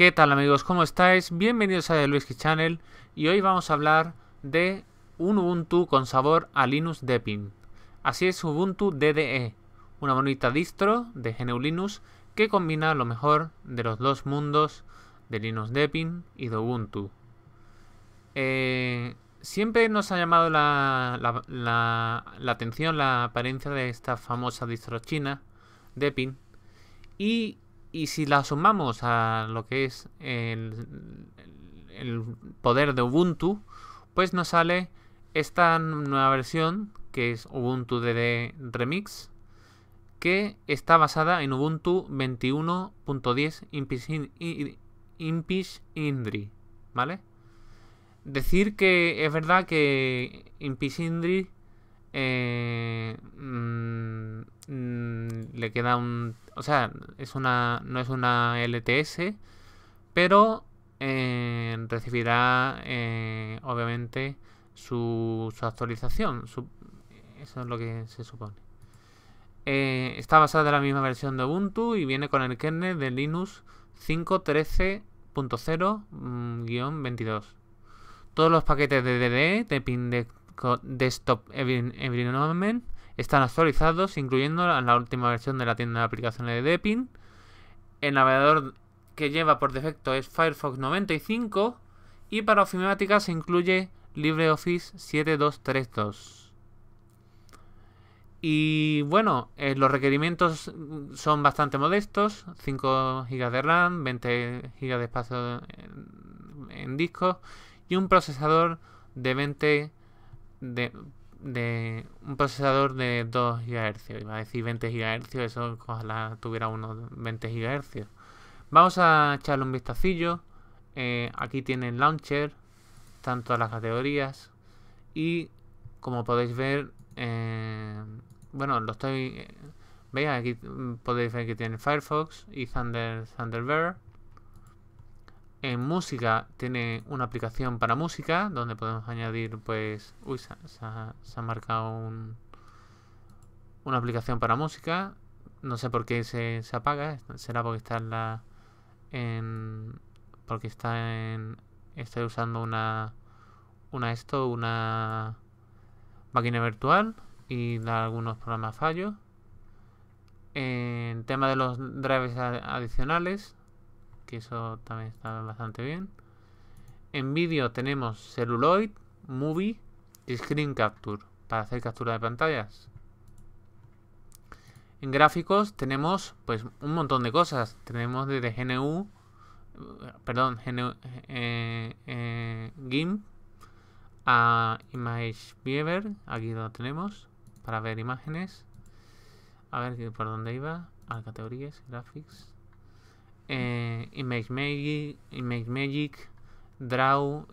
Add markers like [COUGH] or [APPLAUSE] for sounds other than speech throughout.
¿Qué tal amigos? ¿Cómo estáis? Bienvenidos a The Luisky Channel y hoy vamos a hablar de un Ubuntu con sabor a Linux Debian. Así es Ubuntu DDE, una bonita distro de GNU Linux que combina lo mejor de los dos mundos de Linux Debian y de Ubuntu. Eh, siempre nos ha llamado la, atención la apariencia de esta famosa distro china, Debian, y y si la sumamos a lo que es el, poder de Ubuntu, pues nos sale esta nueva versión que es Ubuntu DD Remix, que está basada en Ubuntu 21.10 Impish Indri, ¿vale? Decir que es verdad que Impish Indri eh, mm, mm, le queda un... O sea, es una, no es una LTS, pero eh, recibirá eh, obviamente su, actualización. eso es lo que se supone. está basada en la misma versión de Ubuntu y viene con el kernel de Linux 5.13.0-22. Mm, Todos los paquetes de DD, e, de, Pindex Desktop Environment están actualizados, incluyendo la última versión de la tienda de aplicaciones de Deppin El navegador que lleva por defecto es Firefox 95 y para ofimática se incluye LibreOffice 7232. Y bueno, eh, los requerimientos son bastante modestos, 5 GB de RAM, 20 GB de espacio en, en disco y un procesador de 20 de, un procesador de 2 GHz. Iba a decir 20 GHz, eso ojalá tuviera unos 20 GHz. Vamos a echarle un vistacillo. Eh, aquí tienen launcher, están todas las categorías. Y como podéis ver, eh, bueno, lo estoy... Eh, veis, aquí podéis ver que tiene Firefox y Thunder, Thunderbird. En música tiene una aplicación para música donde podemos añadir pues... Uy, se, ha marcado un, una aplicación para música. No sé por qué se, apaga. Será porque está en la... En, porque está en... Estoy usando una... Una esto, una máquina virtual y da algunos programas fallos. En tema de los drives adicionales, que eso también está bastante bien. En vídeo tenemos Celluloid, Movie y Screen Capture para hacer captura de pantallas. En gráficos tenemos pues un montón de cosas. Tenemos desde GNU, eh, perdón, GNU, eh, eh, GIMP a Image Viewer, aquí lo tenemos para ver imágenes. A ver por dónde iba, a categorías, graphics eh, Image, Magic, Magic, Draw,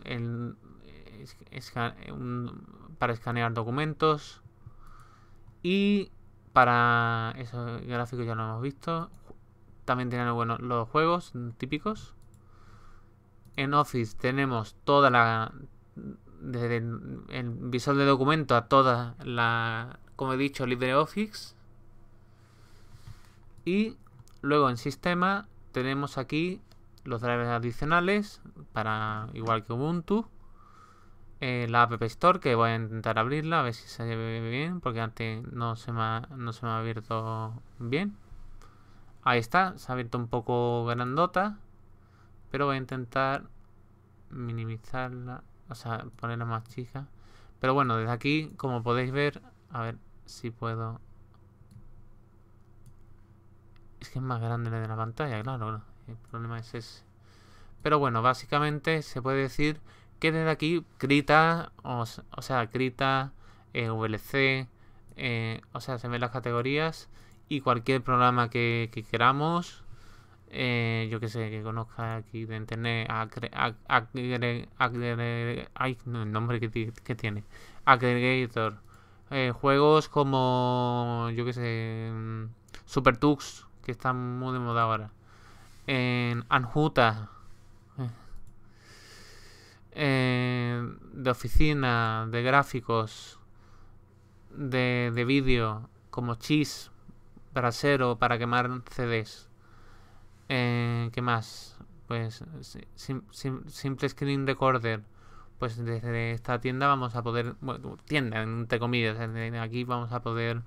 para escanear documentos y para esos gráficos ya lo hemos visto. También tienen los juegos típicos. En Office tenemos toda la desde el, visor de documento a toda la, como he dicho, LibreOffice. Y luego en sistema tenemos aquí los drivers adicionales para igual que Ubuntu. Eh, la App Store que voy a intentar abrirla a ver si se ve bien porque antes no se no se me ha abierto bien. Ahí está, se ha abierto un poco grandota, pero voy a intentar minimizarla, o sea, ponerla más chica. Pero bueno, desde aquí, como podéis ver, a ver si puedo es que es más grande la de la pantalla, claro. El problema es ese. Pero bueno, básicamente se puede decir que desde aquí Krita, o, sea, Krita, eh, VLC, eh, o sea, se ven las categorías y cualquier programa que, queramos, eh, yo que sé, que conozca aquí de internet, agre, el nombre que, tiene, aggregator, juegos como, yo que sé, mm, Super Supertux, que está muy de moda ahora. En Anjuta. Eh, de oficina, de gráficos, de, de vídeo, como chis, brasero para quemar CDs. Eh, ¿Qué más? Pues simple screen recorder. Pues desde esta tienda vamos a poder, bueno, tienda entre comillas, aquí vamos a poder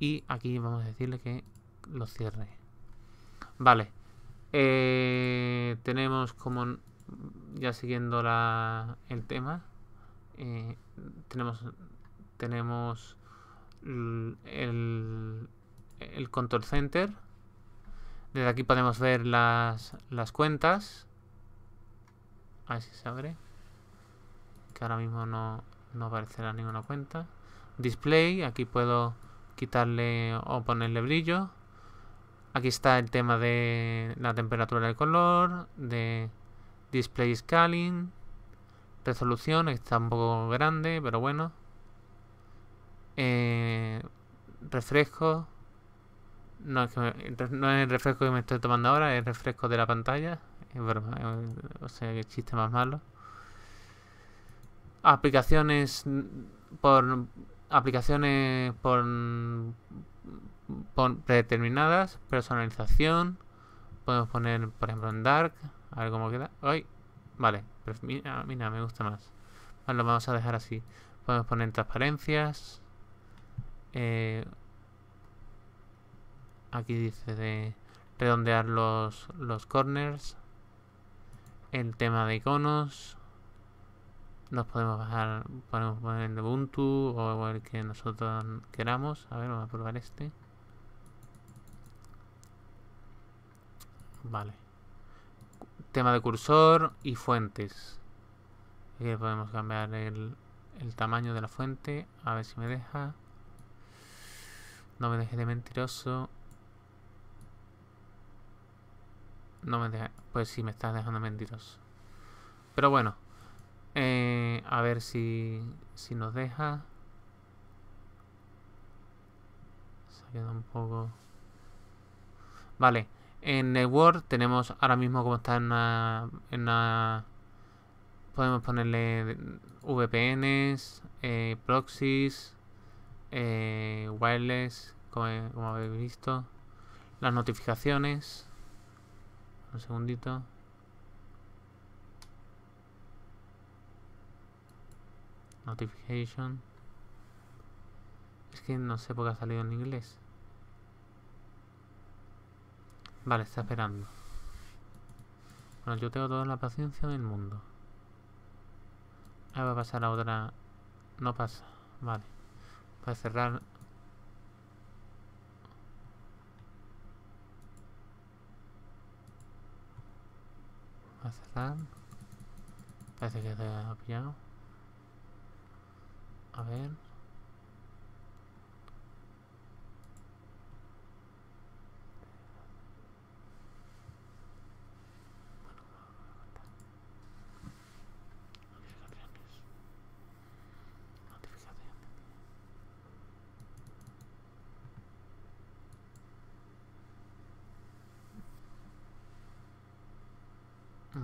y aquí vamos a decirle que lo cierre. Vale. Eh, tenemos como... Ya siguiendo la, el tema. Eh, tenemos... Tenemos... El, el control center. Desde aquí podemos ver las, las cuentas. A ver si se abre. Que ahora mismo no, no aparecerá ninguna cuenta. Display, aquí puedo quitarle o ponerle brillo. Aquí está el tema de la temperatura del color, de display scaling, resolución, está un poco grande, pero bueno. Eh, refresco, no es, el refresco que me estoy tomando ahora, es el refresco de la pantalla, o sea, que chiste más malo. Aplicaciones por aplicaciones por predeterminadas, personalización. Podemos poner, por ejemplo, en Dark. A ver cómo queda. ¡Ay! Vale, pues mira, mira, me gusta más. lo vamos a dejar así. Podemos poner transparencias. Eh, aquí dice de redondear los, los corners. El tema de iconos. Nos podemos bajar, podemos poner el Ubuntu o el que nosotros queramos. A ver, vamos a probar este. Vale. Tema de cursor y fuentes. Aquí podemos cambiar el, el tamaño de la fuente. A ver si me deja. No me deje de mentiroso. No me deja. Pues sí, me estás dejando mentiroso. Pero bueno. Eh, a ver si, si nos deja. Se quedado un poco... Vale. En network Word tenemos ahora mismo como está en una, podemos ponerle VPNs, eh, proxies, eh, wireless, como, como, habéis visto, las notificaciones. Un segundito. Notification. Es que no sé por qué ha salido en inglés. Vale, está esperando. Bueno, yo tengo toda la paciencia del mundo. Ahora va a pasar la otra... No pasa. Vale. Para cerrar... Va a cerrar. Parece que se ha pillado. A ver...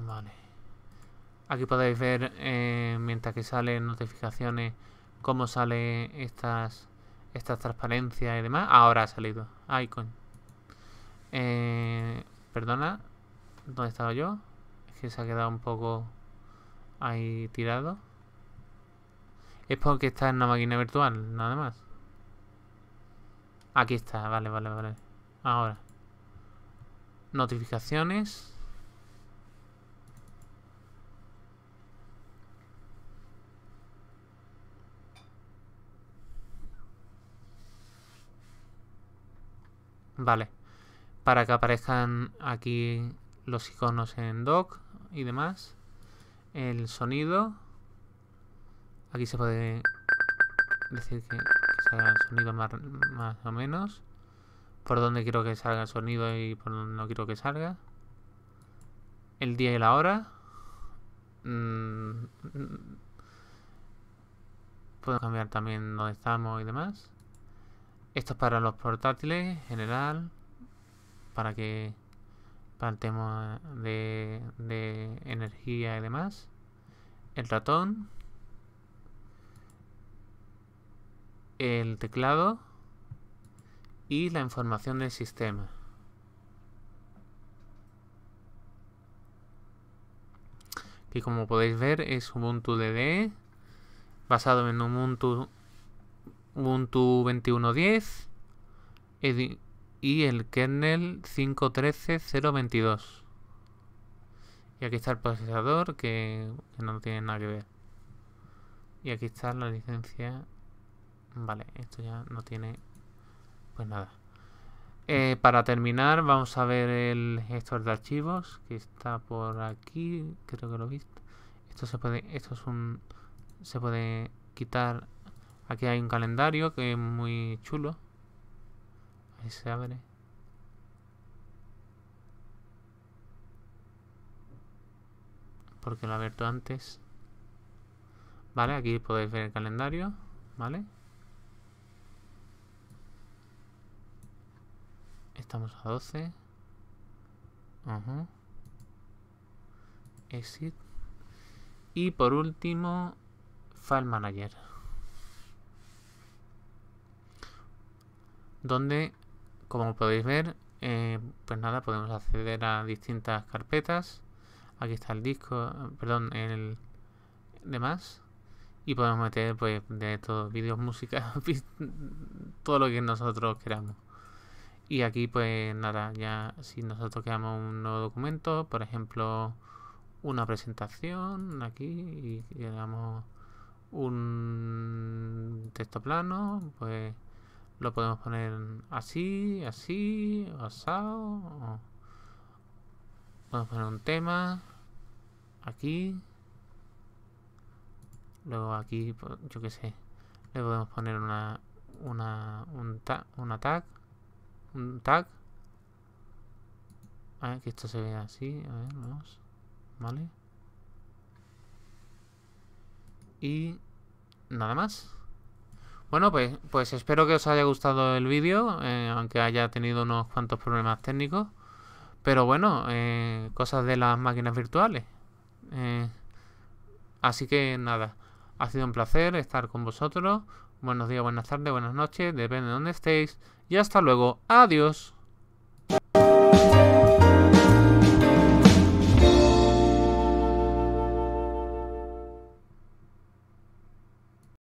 Vale. Aquí podéis ver, eh, mientras que salen notificaciones, cómo sale estas, estas transparencias y demás. Ahora ha salido. icon eh, perdona. ¿Dónde estaba yo? Es que se ha quedado un poco ahí tirado. Es porque está en una máquina virtual, nada más. Aquí está, vale, vale, vale. Ahora. Notificaciones. Vale. Para que aparezcan aquí los iconos en dock y demás. El sonido. Aquí se puede decir que, salga el sonido más, o menos. Por donde quiero que salga el sonido y por donde no quiero que salga. El día y la hora. Mm, mm, mm. Puedo cambiar también dónde estamos y demás. Esto es para los portátiles, en general, para que plantemos eh, de, de energía y demás. El ratón. El teclado. Y la información del sistema. Que como podéis ver es Ubuntu DD. Basado en Ubuntu Ubuntu 21.10 y el kernel 5.13.0.22. Y aquí está el procesador que, no tiene nada que ver. Y aquí está la licencia. Vale, esto ya no tiene pues nada. Eh, para terminar vamos a ver el gestor de archivos que está por aquí, creo que lo he visto. Esto se puede, esto es un, se puede quitar Aquí hay un calendario que es muy chulo. Ahí se abre. Porque lo he abierto antes. Vale, aquí podéis ver el calendario. Vale. Estamos a 12. Exit. Y por último, File Manager. donde, como podéis ver, eh, pues nada, podemos acceder a distintas carpetas. Aquí está el disco, perdón, el demás. Y podemos meter pues de todo, vídeos, música, [LAUGHS] todo lo que nosotros queramos. Y aquí pues nada, ya si nosotros creamos un nuevo documento, por ejemplo, una presentación aquí y le un texto plano, pues lo podemos poner así, así, asado. Podemos poner un tema. Aquí. Luego aquí, yo qué sé. Le podemos poner una, una, un, una tag. Un tag. A que esto se vea así. A ver, vamos. Vale. Y nada más. Bueno, pues, pues espero que os haya gustado el vídeo, eh, aunque haya tenido unos cuantos problemas técnicos. Pero bueno, eh, cosas de las máquinas virtuales. Eh, así que nada, ha sido un placer estar con vosotros. Buenos días, buenas tardes, buenas noches, depende de dónde estéis. Y hasta luego, adiós.